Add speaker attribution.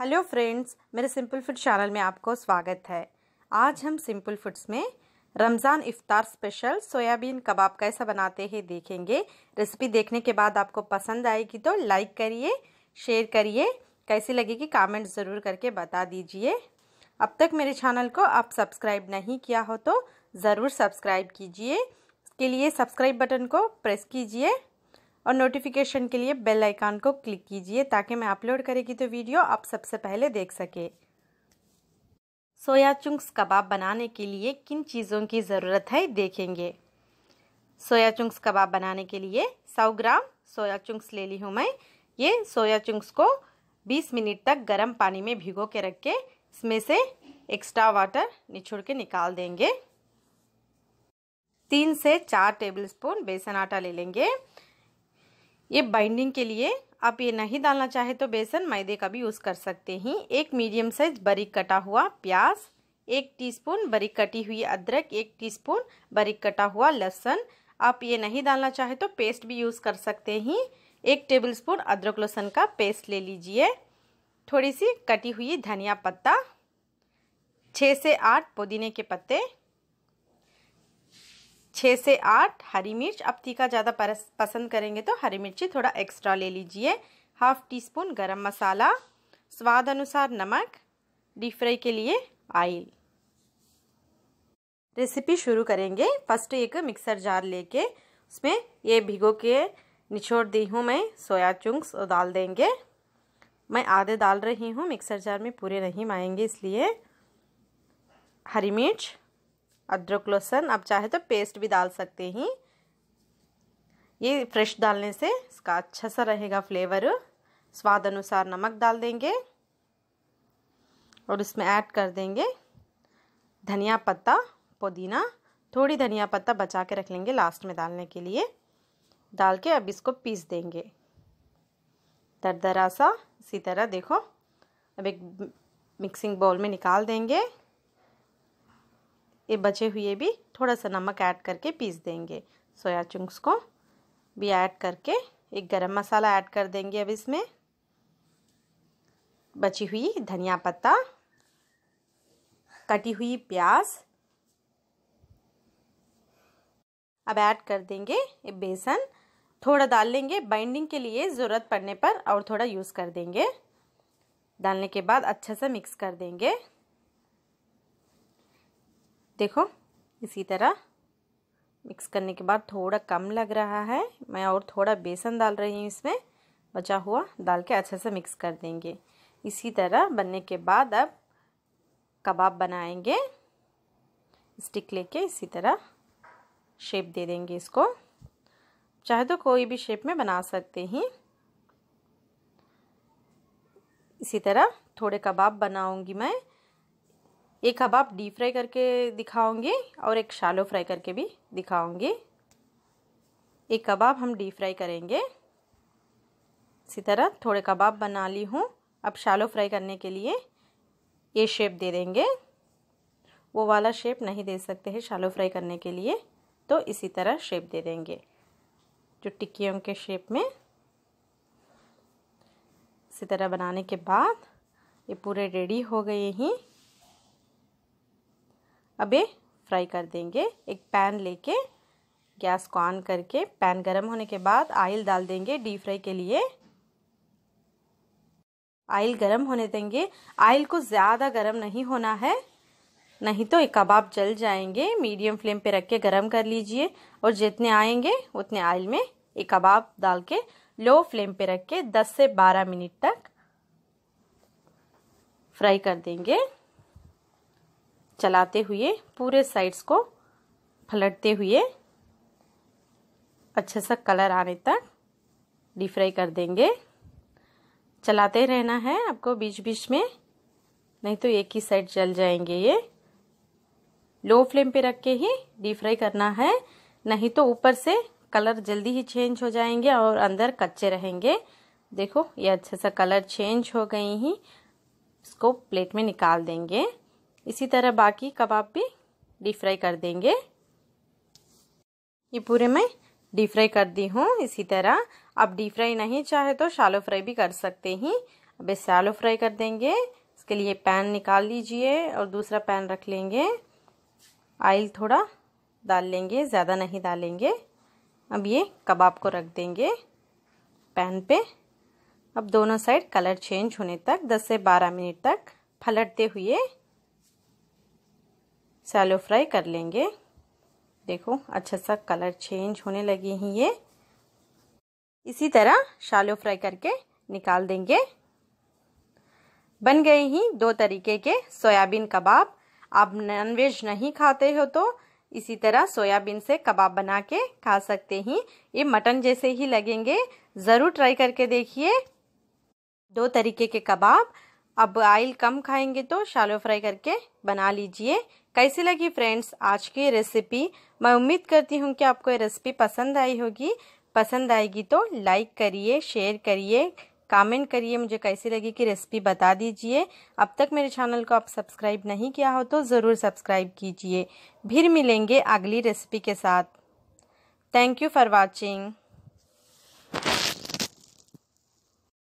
Speaker 1: hello friends मेरे simple food channel में आपको स्वागत है आज हम सिंपल फूड्स में Ramzan iftar special soyabean kebab कैसा बनाते हैं देखेंगे रेसिपी देखने के बाद आपको पसंद आएगी तो लाइक करिए शेयर करिए कैसी लगेगी कमेंट ज़रूर करके बता दीजिए अब तक मेरे चैनल को आप सब्सक्राइब नहीं किया हो तो ज़रूर सब्सक्राइब कीजिए इसके लिए सब्सक्राइब बटन को प्रेस कीजिए और नोटिफिकेशन के लिए बेल आइकान को क्लिक कीजिए ताकि मैं अपलोड करेगी तो वीडियो आप सबसे पहले देख सके सोया चुंक्स कबाब बनाने के लिए किन चीज़ों की ज़रूरत है देखेंगे सोया चुंक्स कबाब बनाने के लिए 100 ग्राम सोया चुंक्स ले ली हूँ मैं ये सोया चुंक्स को 20 मिनट तक गर्म पानी में भिगो के रख के इसमें से एक्स्ट्रा वाटर निचोड़ के निकाल देंगे तीन से चार टेबलस्पून बेसन आटा ले लेंगे ये बाइंडिंग के लिए आप ये नहीं डालना चाहे तो बेसन मैदे का भी यूज़ कर सकते हैं एक मीडियम साइज बारीक कटा हुआ प्याज एक टीस्पून बारीक कटी हुई अदरक एक टीस्पून बारीक कटा हुआ लहसुन आप ये नहीं डालना चाहे तो पेस्ट भी यूज़ कर सकते हैं एक टेबलस्पून अदरक लहसुन का पेस्ट ले लीजिए थोड़ी सी कटी हुई धनिया पत्ता छः से आठ पुदीने के पत्ते छः से आठ हरी मिर्च अब तीखा ज़्यादा पसंद करेंगे तो हरी मिर्ची थोड़ा एक्स्ट्रा ले लीजिए हाफ टी स्पून गरम मसाला स्वाद अनुसार नमक डीप फ्राई के लिए ऑयल रेसिपी शुरू करेंगे फर्स्ट एक मिक्सर जार लेके उसमें ये भिगो के निचोड़ दी हूँ मैं सोया और डाल देंगे मैं आधे डाल रही हूँ मिक्सर जार में पूरे नहीं आएंगे इसलिए हरी मिर्च अदरक लहसुन आप चाहे तो पेस्ट भी डाल सकते हैं ये फ्रेश डालने से इसका अच्छा सा रहेगा फ्लेवर स्वाद अनुसार नमक डाल देंगे और इसमें ऐड कर देंगे धनिया पत्ता पुदीना थोड़ी धनिया पत्ता बचा के रख लेंगे लास्ट में डालने के लिए डाल के अब इसको पीस देंगे दरदरा सा इसी तरह देखो अब एक मिक्सिंग बाउल में निकाल देंगे ये बचे हुए भी थोड़ा सा नमक ऐड करके पीस देंगे सोया चंक्स को भी ऐड करके एक गरम मसाला ऐड कर देंगे अब इसमें बची हुई धनिया पत्ता कटी हुई प्याज अब ऐड कर देंगे ये बेसन थोड़ा डाल लेंगे बाइंडिंग के लिए ज़रूरत पड़ने पर और थोड़ा यूज़ कर देंगे डालने के बाद अच्छे से मिक्स कर देंगे देखो इसी तरह मिक्स करने के बाद थोड़ा कम लग रहा है मैं और थोड़ा बेसन डाल रही हूँ इसमें बचा हुआ डाल के अच्छे से मिक्स कर देंगे इसी तरह बनने के बाद अब कबाब बनाएंगे स्टिक लेके इसी तरह शेप दे देंगे इसको चाहे तो कोई भी शेप में बना सकते हैं इसी तरह थोड़े कबाब बनाऊंगी मैं एक कबाब डीप फ्राई करके दिखाऊंगी और एक शालो फ्राई करके भी दिखाऊंगी एक कबाब हम डीप फ्राई करेंगे इसी तरह थोड़े कबाब बना ली हूँ अब शालो फ्राई करने के लिए ये शेप दे देंगे वो वाला शेप नहीं दे सकते हैं शालो फ्राई करने के लिए तो इसी तरह शेप दे देंगे जो टिक्कियों के शेप में इसी तरह बनाने के बाद ये पूरे रेडी हो गए हैं अब ये फ्राई कर देंगे एक पैन लेके गैस को ऑन करके पैन गर्म होने के बाद आयल डाल देंगे डीप फ्राई के लिए आयल गर्म होने देंगे आयल को ज़्यादा गर्म नहीं होना है नहीं तो एक कबाब जल जाएंगे मीडियम फ्लेम पे रख के गर्म कर लीजिए और जितने आएंगे उतने आयल में एक कबाब डाल के लो फ्लेम पे रख के 10 से 12 मिनट तक फ्राई कर देंगे चलाते हुए पूरे साइड्स को पलटते हुए अच्छे सा कलर आने तक डीप फ्राई कर देंगे चलाते रहना है आपको बीच बीच में नहीं तो एक ही साइड जल जाएंगे ये लो फ्लेम पे रख के ही डीप फ्राई करना है नहीं तो ऊपर से कलर जल्दी ही चेंज हो जाएंगे और अंदर कच्चे रहेंगे देखो ये अच्छे सा कलर चेंज हो गई ही इसको प्लेट में निकाल देंगे इसी तरह बाकी कबाब भी डीप फ्राई कर देंगे ये पूरे मैं डीप फ्राई कर दी हूँ इसी तरह आप डीप फ्राई नहीं चाहे तो शालो फ्राई भी कर सकते हैं अब शालो फ्राई कर देंगे इसके लिए पैन निकाल लीजिए और दूसरा पैन रख लेंगे आयल थोड़ा डाल लेंगे ज़्यादा नहीं डालेंगे अब ये कबाब को रख देंगे पैन पे अब दोनों साइड कलर चेंज होने तक 10 से 12 मिनट तक पलटते हुए सैलो फ्राई कर लेंगे देखो अच्छा सा कलर चेंज होने लगे हैं ये इसी तरह शालो फ्राई करके निकाल देंगे बन गए ही दो तरीके के सोयाबीन कबाब आप नॉनवेज नहीं खाते हो तो इसी तरह सोयाबीन से कबाब बना के खा सकते हैं ये मटन जैसे ही लगेंगे ज़रूर ट्राई करके देखिए दो तरीके के कबाब अब आयल कम खाएंगे तो शालो फ्राई करके बना लीजिए कैसी लगी फ्रेंड्स आज की रेसिपी मैं उम्मीद करती हूँ कि आपको ये रेसिपी पसंद आई होगी पसंद आएगी तो लाइक करिए शेयर करिए कमेंट करिए मुझे कैसी लगी कि रेसिपी बता दीजिए अब तक मेरे चैनल को आप सब्सक्राइब नहीं किया हो तो ज़रूर सब्सक्राइब कीजिए फिर मिलेंगे अगली रेसिपी के साथ थैंक यू फॉर वॉचिंग